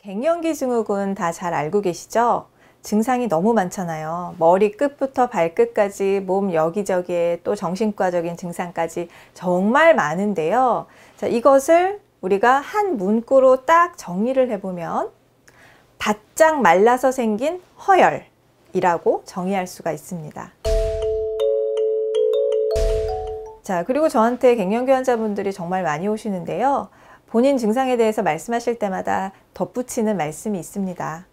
갱년기 증후군 다 잘 알고 계시죠? 증상이 너무 많잖아요. 머리 끝부터 발끝까지 몸 여기저기에 또 정신과적인 증상까지 정말 많은데요. 자, 이것을 우리가 한 문구로 딱 정리를 해보면 바짝 말라서 생긴 허열이라고 정의할 수가 있습니다. 자, 그리고 저한테 갱년기 환자분들이 정말 많이 오시는데요. 본인 증상에 대해서 말씀하실 때마다 덧붙이는 말씀이 있습니다.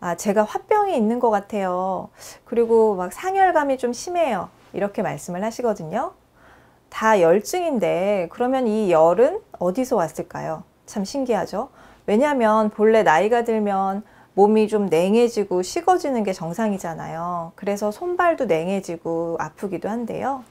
아, 제가 화병이 있는 것 같아요. 그리고 막 상열감이 좀 심해요. 이렇게 말씀을 하시거든요. 다 열증인데 그러면 이 열은 어디서 왔을까요? 참 신기하죠? 왜냐하면 본래 나이가 들면 몸이 좀 냉해지고 식어지는 게 정상이잖아요. 그래서 손발도 냉해지고 아프기도 한데요.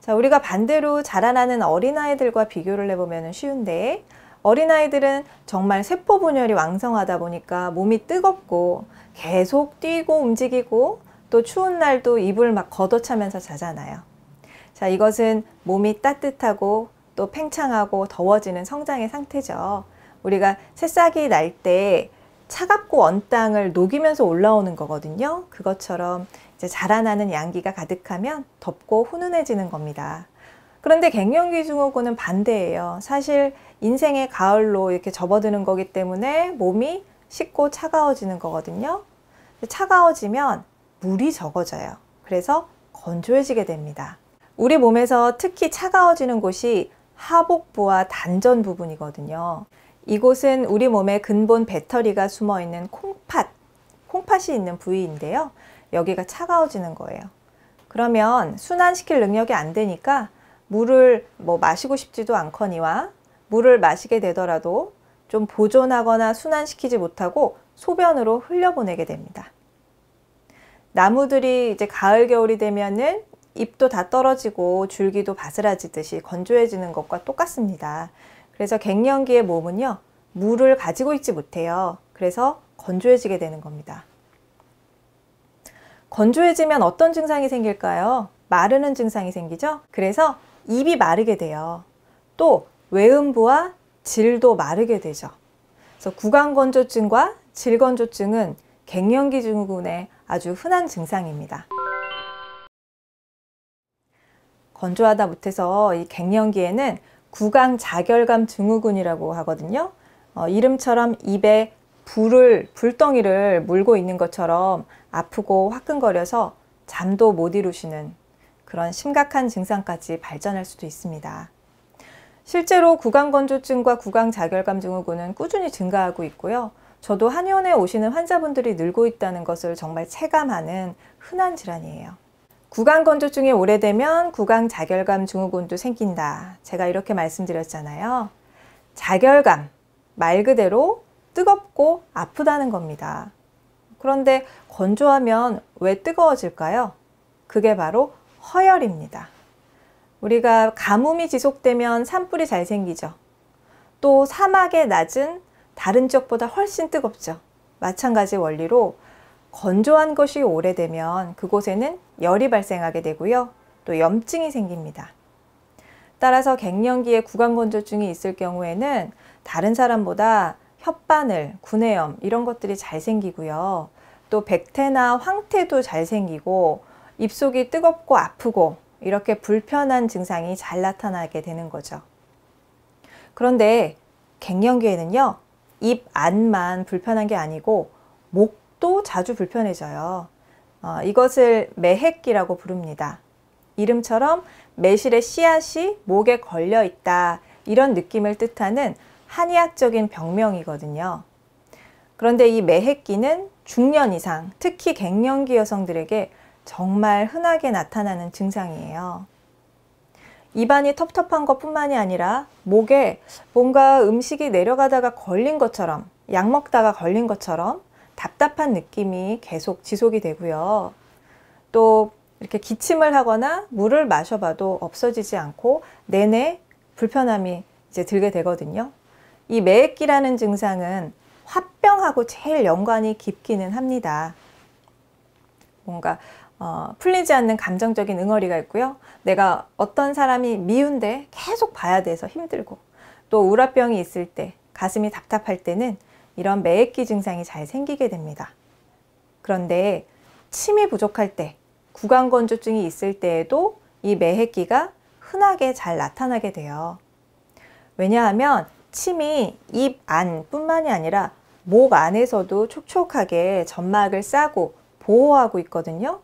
자, 우리가 반대로 자라나는 어린아이들과 비교를 해보면 쉬운데 어린아이들은 정말 세포 분열이 왕성하다 보니까 몸이 뜨겁고 계속 뛰고 움직이고 또 추운 날도 이불 막 걷어차면서 자잖아요. 자, 이것은 몸이 따뜻하고 또 팽창하고 더워지는 성장의 상태죠. 우리가 새싹이 날 때 차갑고 언 땅을 녹이면서 올라오는 거거든요. 그것처럼 이제 자라나는 양기가 가득하면 덥고 훈훈해지는 겁니다. 그런데 갱년기 증후군은 반대예요. 사실 인생의 가을로 이렇게 접어드는 거기 때문에 몸이 식고 차가워지는 거거든요. 차가워지면 물이 적어져요. 그래서 건조해지게 됩니다. 우리 몸에서 특히 차가워지는 곳이 하복부와 단전 부분이거든요. 이곳은 우리 몸의 근본 배터리가 숨어 있는 콩팥, 콩팥이 있는 부위인데요. 여기가 차가워지는 거예요. 그러면 순환시킬 능력이 안 되니까 물을 뭐 마시고 싶지도 않거니와 물을 마시게 되더라도 좀 보존하거나 순환시키지 못하고 소변으로 흘려보내게 됩니다. 나무들이 이제 가을 겨울이 되면은 잎도 다 떨어지고 줄기도 바스라지듯이 건조해지는 것과 똑같습니다. 그래서 갱년기의 몸은요 물을 가지고 있지 못해요. 그래서 건조해지게 되는 겁니다. 건조해지면 어떤 증상이 생길까요? 마르는 증상이 생기죠? 그래서 입이 마르게 돼요. 또 외음부와 질도 마르게 되죠. 그래서 구강건조증과 질건조증은 갱년기 증후군의 아주 흔한 증상입니다. 건조하다 못해서 이 갱년기에는 구강 자결감 증후군이라고 하거든요. 어, 이름처럼 입에 불을 불덩이를 물고 있는 것처럼 아프고 화끈거려서 잠도 못 이루시는 그런 심각한 증상까지 발전할 수도 있습니다. 실제로 구강건조증과 구강자결감증 후군은 꾸준히 증가하고 있고요. 저도 한의원에 오시는 환자분들이 늘고 있다는 것을 정말 체감하는 흔한 질환이에요. 구강건조증이 오래되면 구강자결감 증후군도 생긴다. 제가 이렇게 말씀드렸잖아요. 자결감, 말 그대로 뜨겁고 아프다는 겁니다. 그런데 건조하면 왜 뜨거워질까요? 그게 바로 허혈입니다 우리가 가뭄이 지속되면 산불이 잘 생기죠. 또 사막의 낮은 다른 지역보다 훨씬 뜨겁죠. 마찬가지 원리로 건조한 것이 오래되면 그곳에는 열이 발생하게 되고요. 또 염증이 생깁니다. 따라서 갱년기에 구강건조증이 있을 경우에는 다른 사람보다 혓바늘, 구내염 이런 것들이 잘 생기고요. 또 백태나 황태도 잘 생기고 입속이 뜨겁고 아프고 이렇게 불편한 증상이 잘 나타나게 되는 거죠. 그런데 갱년기에는요, 입 안만 불편한 게 아니고 목도 자주 불편해져요. 어, 이것을 매핵기라고 부릅니다. 이름처럼 매실의 씨앗이 목에 걸려 있다 이런 느낌을 뜻하는 한의학적인 병명이거든요. 그런데 이 매핵기는 중년 이상, 특히 갱년기 여성들에게 정말 흔하게 나타나는 증상이에요. 입안이 텁텁한 것 뿐만이 아니라 목에 뭔가 음식이 내려가다가 걸린 것처럼 약 먹다가 걸린 것처럼 답답한 느낌이 계속 지속이 되고요. 또 이렇게 기침을 하거나 물을 마셔봐도 없어지지 않고 내내 불편함이 이제 들게 되거든요. 이 매액기라는 증상은 화병하고 제일 연관이 깊기는 합니다. 뭔가 어, 풀리지 않는 감정적인 응어리가 있고요. 내가 어떤 사람이 미운데 계속 봐야 돼서 힘들고 또 우라병이 있을 때 가슴이 답답할 때는 이런 매액기 증상이 잘 생기게 됩니다. 그런데 침이 부족할 때 구강건조증이 있을 때에도 이 매핵기가 흔하게 잘 나타나게 돼요. 왜냐하면 침이 입 안뿐만이 아니라 목 안에서도 촉촉하게 점막을 싸고 보호하고 있거든요.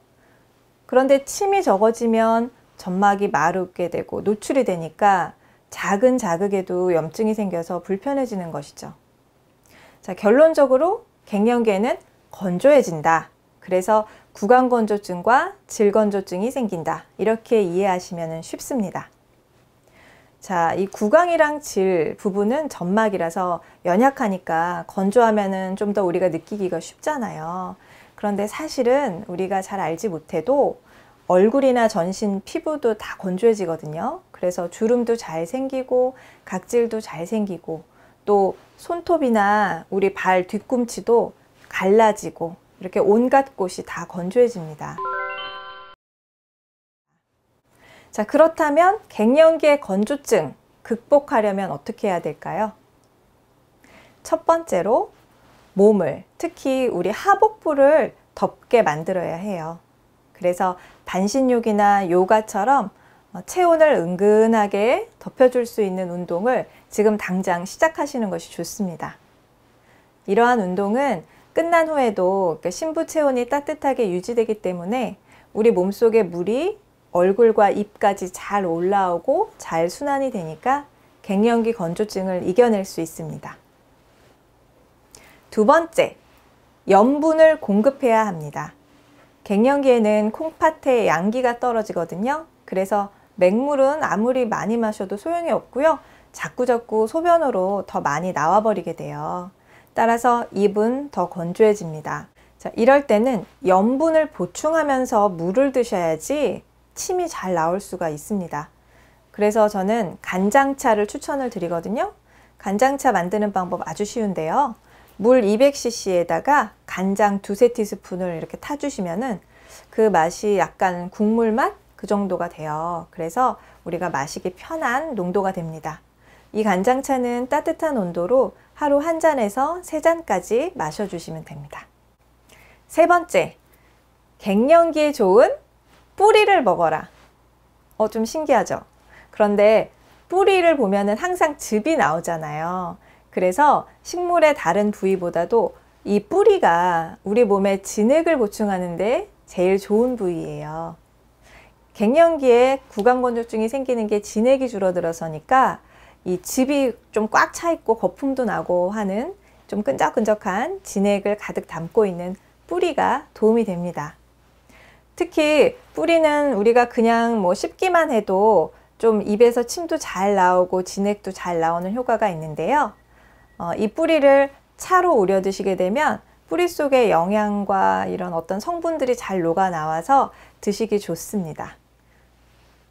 그런데 침이 적어지면 점막이 마르게 되고 노출이 되니까 작은 자극에도 염증이 생겨서 불편해지는 것이죠. 자, 결론적으로 갱년기에는 건조해진다. 그래서 구강건조증과 질건조증이 생긴다. 이렇게 이해하시면 쉽습니다. 자, 이 구강이랑 질 부분은 점막이라서 연약하니까 건조하면은 좀 더 우리가 느끼기가 쉽잖아요. 그런데 사실은 우리가 잘 알지 못해도 얼굴이나 전신 피부도 다 건조해지거든요. 그래서 주름도 잘 생기고 각질도 잘 생기고 또 손톱이나 우리 발 뒤꿈치도 갈라지고 이렇게 온갖 곳이 다 건조해집니다. 자 그렇다면 갱년기의 건조증 극복하려면 어떻게 해야 될까요? 첫 번째로 몸을 특히 우리 하복부를 덥게 만들어야 해요. 그래서 반신욕이나 요가처럼 어, 체온을 은근하게 덮여줄 수 있는 운동을 지금 당장 시작하시는 것이 좋습니다. 이러한 운동은 끝난 후에도 신부 체온이 따뜻하게 유지되기 때문에 우리 몸속의 물이 얼굴과 입까지 잘 올라오고 잘 순환이 되니까 갱년기 건조증을 이겨낼 수 있습니다. 두 번째, 염분을 공급해야 합니다. 갱년기에는 콩팥에 양기가 떨어지거든요. 그래서 맹물은 아무리 많이 마셔도 소용이 없고요. 자꾸자꾸 소변으로 더 많이 나와버리게 돼요. 따라서 입은 더 건조해집니다. 자, 이럴 때는 염분을 보충하면서 물을 드셔야지 침이 잘 나올 수가 있습니다. 그래서 저는 간장차를 추천을 드리거든요. 간장차 만드는 방법 아주 쉬운데요. 물 200cc에다가 간장 2세 티스푼을 이렇게 타주시면은 그 맛이 약간 국물 맛? 그 정도가 돼요. 그래서 우리가 마시기 편한 농도가 됩니다. 이 간장차는 따뜻한 온도로 하루 한 잔에서 세 잔까지 마셔주시면 됩니다. 세 번째, 갱년기에 좋은 뿌리를 먹어라. 어, 좀 신기하죠? 그런데 뿌리를 보면은 항상 즙이 나오잖아요. 그래서 식물의 다른 부위보다도 이 뿌리가 우리 몸의 진액을 보충하는데 제일 좋은 부위예요. 갱년기에 구강건조증이 생기는 게 진액이 줄어들어서니까 이 집이 좀 꽉 차 있고 거품도 나고 하는 좀 끈적끈적한 진액을 가득 담고 있는 뿌리가 도움이 됩니다. 특히 뿌리는 우리가 그냥 뭐 씹기만 해도 좀 입에서 침도 잘 나오고 진액도 잘 나오는 효과가 있는데요. 어, 이 뿌리를 차로 우려 드시게 되면 뿌리 속의 영양과 이런 어떤 성분들이 잘 녹아 나와서 드시기 좋습니다.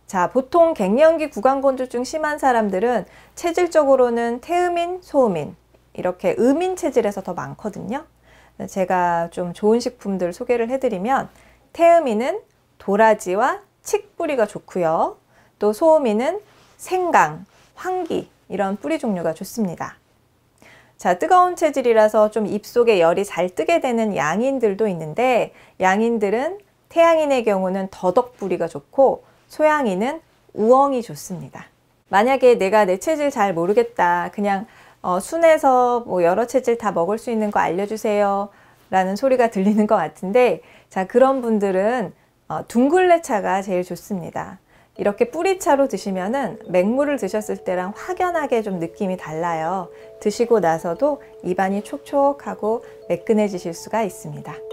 자, 보통 갱년기 구강건조증 심한 사람들은 체질적으로는 태음인, 소음인 이렇게 음인 체질에서 더 많거든요. 제가 좀 좋은 식품들 소개를 해드리면 태음인은 도라지와 칡뿌리가 좋고요. 또 소음인은 생강, 황기 이런 뿌리 종류가 좋습니다. 자, 뜨거운 체질이라서 좀 입속에 열이 잘 뜨게 되는 양인들도 있는데 양인들은 태양인의 경우는 더덕뿌리가 좋고 소양인은 우엉이 좋습니다. 만약에 내가 내 체질 잘 모르겠다. 그냥 어, 순해서 뭐 여러 체질 다 먹을 수 있는 거 알려주세요. 라는 소리가 들리는 것 같은데 자 그런 분들은 어, 둥글레차가 제일 좋습니다. 이렇게 뿌리차로 드시면은 맹물을 드셨을 때랑 확연하게 좀 느낌이 달라요. 드시고 나서도 입안이 촉촉하고 매끈해지실 수가 있습니다.